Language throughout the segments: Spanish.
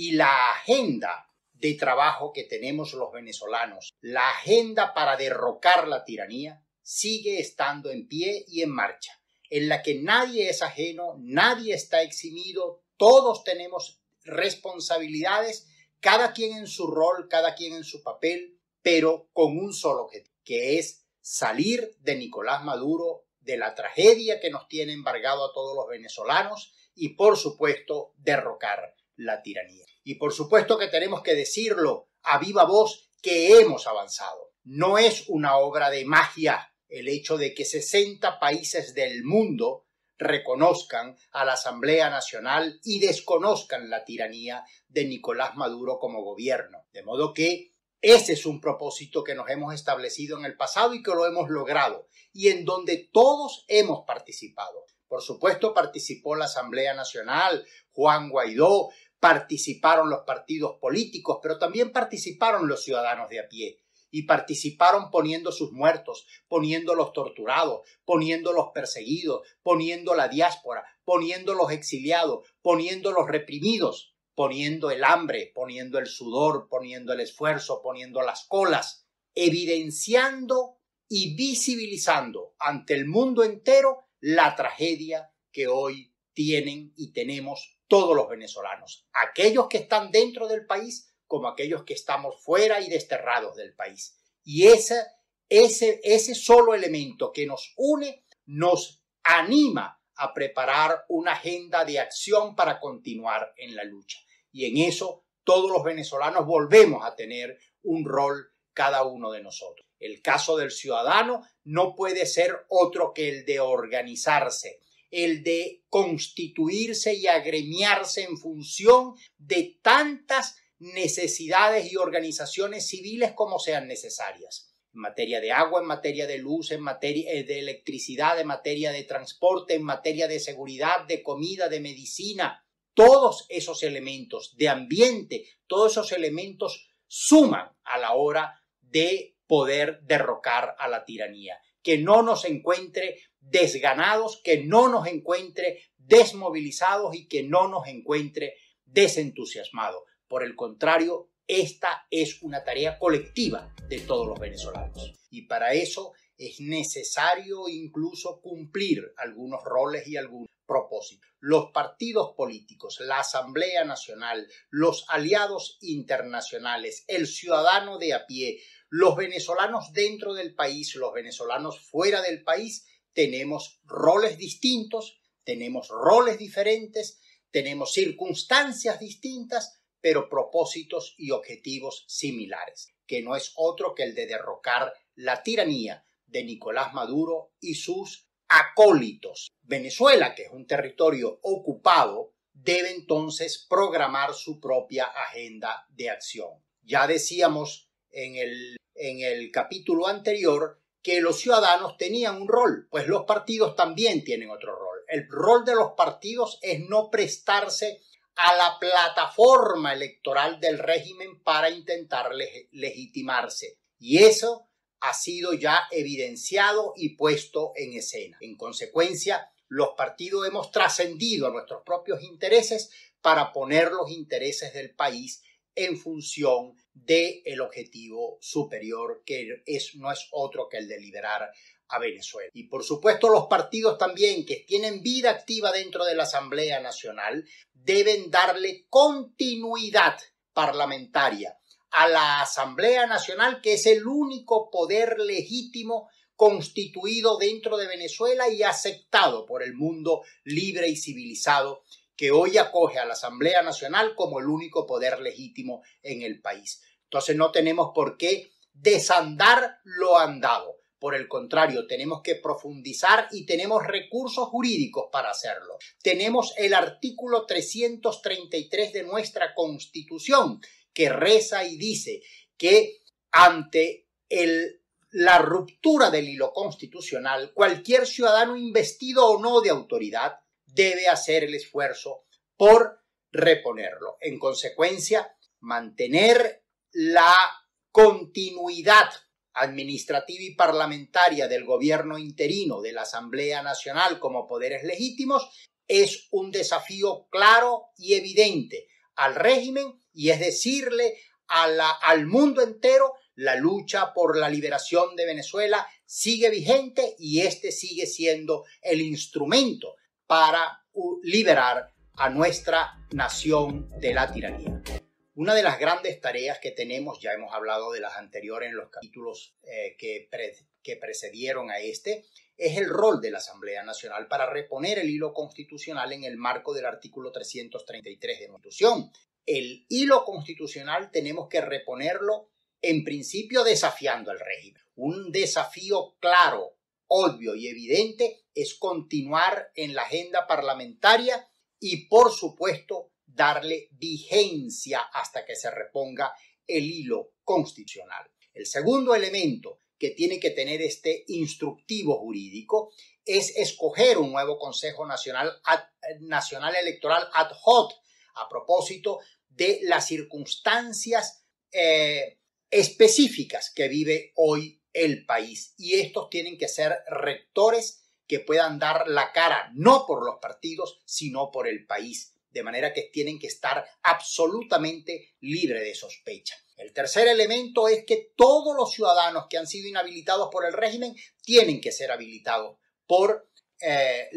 y la agenda de trabajo que tenemos los venezolanos, la agenda para derrocar la tiranía, sigue estando en pie y en marcha, en la que nadie es ajeno, nadie está eximido, todos tenemos responsabilidades, cada quien en su rol, cada quien en su papel, pero con un solo objetivo, que es salir de Nicolás Maduro, de la tragedia que nos tiene embargado a todos los venezolanos y, por supuesto, derrocar la tiranía. Y por supuesto que tenemos que decirlo a viva voz que hemos avanzado. No es una obra de magia el hecho de que 60 países del mundo reconozcan a la Asamblea Nacional y desconozcan la tiranía de Nicolás Maduro como gobierno. De modo que ese es un propósito que nos hemos establecido en el pasado y que lo hemos logrado y en donde todos hemos participado. Por supuesto participó la Asamblea Nacional, Juan Guaidó, participaron los partidos políticos, pero también participaron los ciudadanos de a pie. Y participaron poniendo sus muertos, poniendo los torturados, poniendo los perseguidos, poniendo la diáspora, poniendo los exiliados, poniendo los reprimidos, poniendo el hambre, poniendo el sudor, poniendo el esfuerzo, poniendo las colas, evidenciando y visibilizando ante el mundo entero la tragedia que hoy tienen y tenemos todos los venezolanos, aquellos que están dentro del país como aquellos que estamos fuera y desterrados del país. Y ese, ese, ese solo elemento que nos une nos anima a preparar una agenda de acción para continuar en la lucha. Y en eso todos los venezolanos volvemos a tener un rol cada uno de nosotros. El caso del ciudadano no puede ser otro que el de organizarse, el de constituirse y agremiarse en función de tantas necesidades y organizaciones civiles como sean necesarias. En materia de agua, en materia de luz, en materia eh, de electricidad, en materia de transporte, en materia de seguridad, de comida, de medicina. Todos esos elementos de ambiente, todos esos elementos suman a la hora de poder derrocar a la tiranía. Que no nos encuentre desganados, que no nos encuentre desmovilizados y que no nos encuentre desentusiasmados. Por el contrario, esta es una tarea colectiva de todos los venezolanos. Y para eso es necesario incluso cumplir algunos roles y algunos propósitos. Los partidos políticos, la Asamblea Nacional, los aliados internacionales, el ciudadano de a pie, los venezolanos dentro del país, los venezolanos fuera del país, tenemos roles distintos, tenemos roles diferentes, tenemos circunstancias distintas, pero propósitos y objetivos similares, que no es otro que el de derrocar la tiranía de Nicolás Maduro y sus acólitos. Venezuela, que es un territorio ocupado, debe entonces programar su propia agenda de acción. Ya decíamos en el, en el capítulo anterior que los ciudadanos tenían un rol, pues los partidos también tienen otro rol. El rol de los partidos es no prestarse a la plataforma electoral del régimen para intentar legitimarse. Y eso ha sido ya evidenciado y puesto en escena. En consecuencia, los partidos hemos trascendido a nuestros propios intereses para poner los intereses del país en función del el objetivo superior que no es otro que el de liberar a Venezuela. Y por supuesto los partidos también que tienen vida activa dentro de la Asamblea Nacional deben darle continuidad parlamentaria a la Asamblea Nacional que es el único poder legítimo constituido dentro de Venezuela y aceptado por el mundo libre y civilizado que hoy acoge a la Asamblea Nacional como el único poder legítimo en el país. Entonces no tenemos por qué desandar lo andado. Por el contrario, tenemos que profundizar y tenemos recursos jurídicos para hacerlo. Tenemos el artículo 333 de nuestra Constitución que reza y dice que ante la ruptura del hilo constitucional, cualquier ciudadano investido o no de autoridad debe hacer el esfuerzo por reponerlo. En consecuencia, mantener la continuidad administrativa y parlamentaria del gobierno interino de la Asamblea Nacional como poderes legítimos es un desafío claro y evidente al régimen y es decirle al mundo entero la lucha por la liberación de Venezuela sigue vigente y este sigue siendo el instrumento para liberar a nuestra nación de la tiranía. Una de las grandes tareas que tenemos, ya hemos hablado de las anteriores en los capítulos eh, que, que precedieron a este, es el rol de la Asamblea Nacional para reponer el hilo constitucional en el marco del artículo 333 de la Constitución. El hilo constitucional tenemos que reponerlo en principio desafiando al régimen. Un desafío claro, obvio y evidente es continuar en la agenda parlamentaria y por supuesto darle vigencia hasta que se reponga el hilo constitucional. El segundo elemento que tiene que tener este instructivo jurídico es escoger un nuevo Consejo Nacional, eh, Nacional Electoral ad hoc a propósito de las circunstancias eh, específicas que vive hoy el país. Y estos tienen que ser rectores que puedan dar la cara no por los partidos, sino por el país de manera que tienen que estar absolutamente libres de sospecha. El tercer elemento es que todos los ciudadanos que han sido inhabilitados por el régimen tienen que ser habilitados por eh,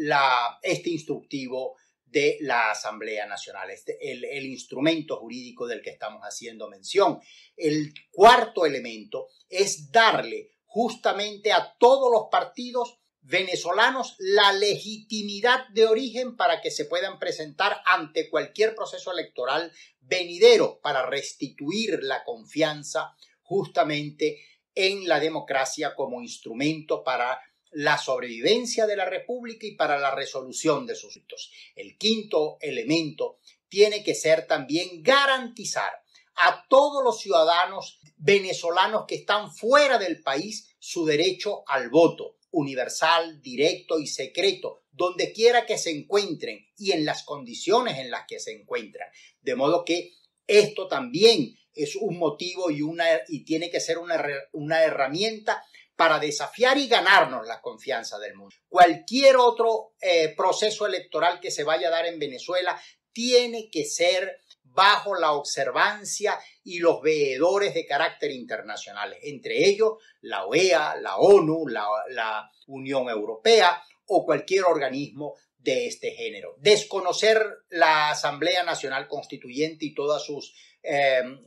este instructivo de la Asamblea Nacional, este, el, instrumento jurídico del que estamos haciendo mención. El cuarto elemento es darle justamente a todos los partidos venezolanos la legitimidad de origen para que se puedan presentar ante cualquier proceso electoral venidero para restituir la confianza justamente en la democracia como instrumento para la sobrevivencia de la República y para la resolución de sus sitios. El quinto elemento tiene que ser también garantizar a todos los ciudadanos venezolanos que están fuera del país su derecho al voto universal, directo y secreto, donde quiera que se encuentren y en las condiciones en las que se encuentran. De modo que esto también es un motivo y, una, y tiene que ser una, herramienta para desafiar y ganarnos la confianza del mundo. Cualquier otro eh, proceso electoral que se vaya a dar en Venezuela tiene que ser bajo la observancia y los veedores de carácter internacional, entre ellos la OEA, la ONU, la, Unión Europea o cualquier organismo de este género. Desconocer la Asamblea Nacional Constituyente y todas sus, em,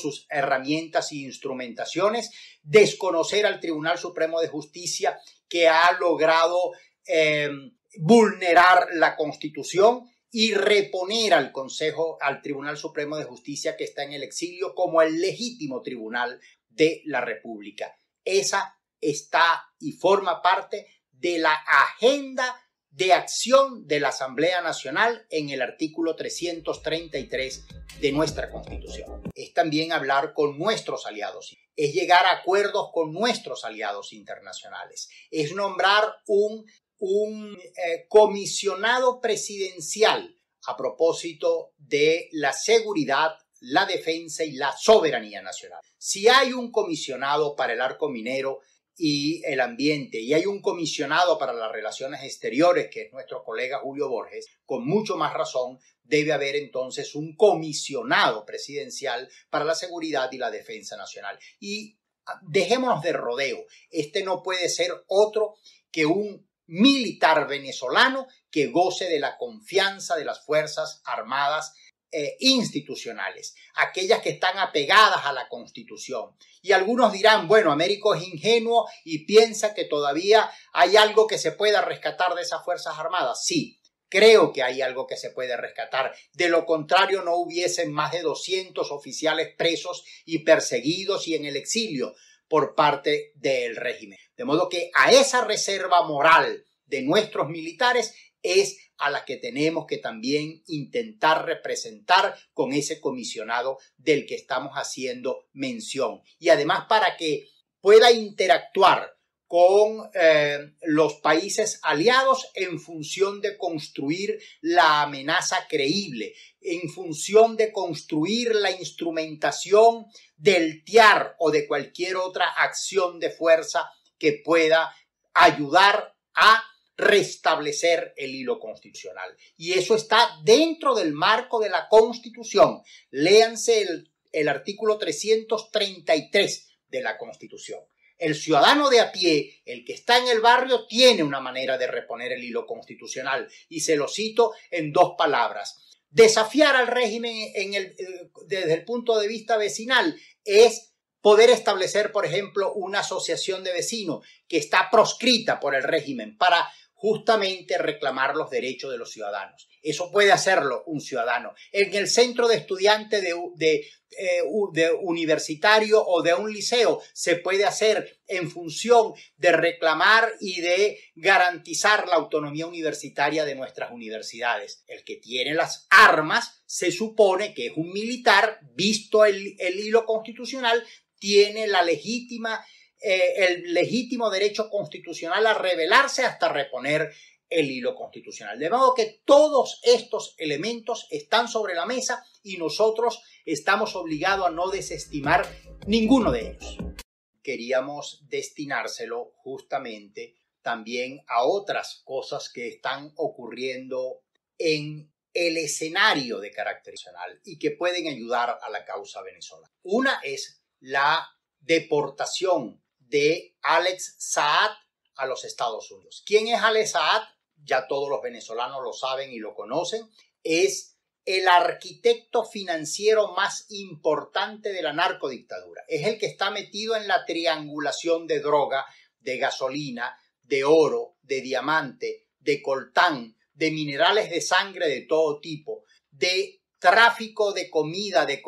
sus herramientas e instrumentaciones, desconocer al Tribunal Supremo de Justicia que ha logrado em, vulnerar la Constitución y reponer al Consejo, al Tribunal Supremo de Justicia que está en el exilio como el legítimo tribunal de la República. Esa está y forma parte de la agenda de acción de la Asamblea Nacional en el artículo 333 de nuestra Constitución. Es también hablar con nuestros aliados, es llegar a acuerdos con nuestros aliados internacionales, es nombrar un un eh, comisionado presidencial a propósito de la seguridad, la defensa y la soberanía nacional. Si hay un comisionado para el arco minero y el ambiente y hay un comisionado para las relaciones exteriores, que es nuestro colega Julio Borges, con mucho más razón debe haber entonces un comisionado presidencial para la seguridad y la defensa nacional. Y ah, dejémonos de rodeo, este no puede ser otro que un militar venezolano que goce de la confianza de las Fuerzas Armadas eh, institucionales, aquellas que están apegadas a la Constitución. Y algunos dirán, bueno, Américo es ingenuo y piensa que todavía hay algo que se pueda rescatar de esas Fuerzas Armadas. Sí, creo que hay algo que se puede rescatar. De lo contrario, no hubiesen más de 200 oficiales presos y perseguidos y en el exilio por parte del régimen. De modo que a esa reserva moral de nuestros militares es a la que tenemos que también intentar representar con ese comisionado del que estamos haciendo mención. Y además para que pueda interactuar con eh, los países aliados en función de construir la amenaza creíble, en función de construir la instrumentación del TIAR o de cualquier otra acción de fuerza que pueda ayudar a restablecer el hilo constitucional. Y eso está dentro del marco de la Constitución. Léanse el artículo 333 de la Constitución el ciudadano de a pie, el que está en el barrio, tiene una manera de reponer el hilo constitucional. Y se lo cito en dos palabras. Desafiar al régimen eh, desde el punto de vista vecinal es poder establecer, por ejemplo, una asociación de vecinos que está proscrita por el régimen para justamente reclamar los derechos de los ciudadanos. Eso puede hacerlo un ciudadano. En el centro de estudiante eh, de, universitario o de un liceo se puede hacer en función de reclamar y de garantizar la autonomía universitaria de nuestras universidades. El que tiene las armas se supone que es un militar, visto el, hilo constitucional, tiene la legítima eh, el legítimo derecho constitucional a rebelarse hasta reponer el hilo constitucional. De modo que todos estos elementos están sobre la mesa y nosotros estamos obligados a no desestimar ninguno de ellos. Queríamos destinárselo justamente también a otras cosas que están ocurriendo en el escenario de carácter nacional y que pueden ayudar a la causa venezolana. Una es la deportación de Alex Saad a los Estados Unidos. ¿Quién es Alex Saad? ya todos los venezolanos lo saben y lo conocen, es el arquitecto financiero más importante de la narcodictadura. Es el que está metido en la triangulación de droga, de gasolina, de oro, de diamante, de coltán, de minerales de sangre de todo tipo, de tráfico de comida, de,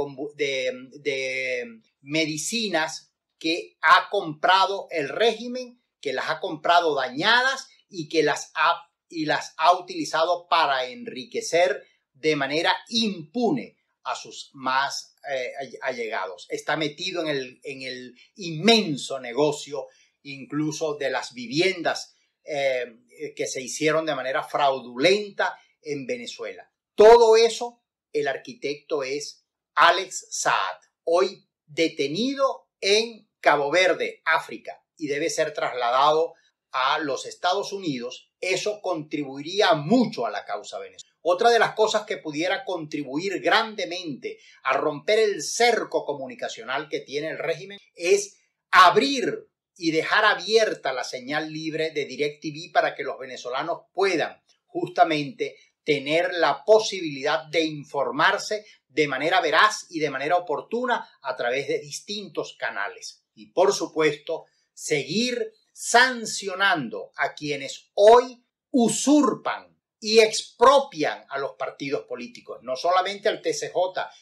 medicinas que ha comprado el régimen, que las ha comprado dañadas y que las ha y las ha utilizado para enriquecer de manera impune a sus más eh, allegados. Está metido en el, en el, inmenso negocio incluso de las viviendas eh, que se hicieron de manera fraudulenta en Venezuela. Todo eso, el arquitecto es Alex Saad, hoy detenido en Cabo Verde, África, y debe ser trasladado a los Estados Unidos eso contribuiría mucho a la causa venezolana. Otra de las cosas que pudiera contribuir grandemente a romper el cerco comunicacional que tiene el régimen es abrir y dejar abierta la señal libre de DirecTV para que los venezolanos puedan justamente tener la posibilidad de informarse de manera veraz y de manera oportuna a través de distintos canales. Y por supuesto, seguir sancionando a quienes hoy usurpan y expropian a los partidos políticos, no solamente al TCJ,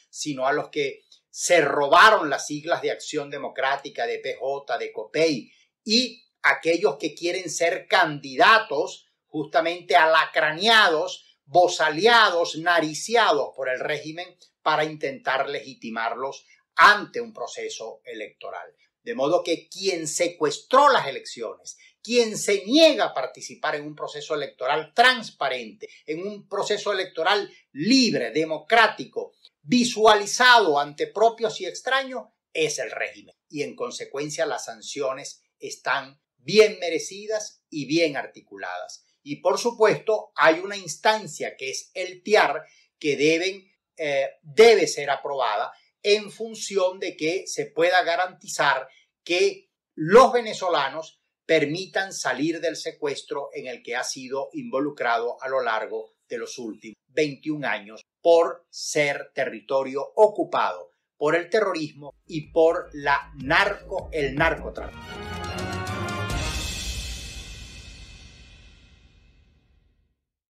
sino a los que se robaron las siglas de Acción Democrática, de PJ, de COPEI, y aquellos que quieren ser candidatos justamente alacraneados, bozaleados, nariciados por el régimen para intentar legitimarlos ante un proceso electoral. De modo que quien secuestró las elecciones, quien se niega a participar en un proceso electoral transparente, en un proceso electoral libre, democrático, visualizado ante propios y extraños, es el régimen. Y en consecuencia las sanciones están bien merecidas y bien articuladas. Y por supuesto hay una instancia que es el TIAR que eh, debe ser aprobada en función de que se pueda garantizar que los venezolanos permitan salir del secuestro en el que ha sido involucrado a lo largo de los últimos 21 años por ser territorio ocupado por el terrorismo y por la narco, el narcotráfico.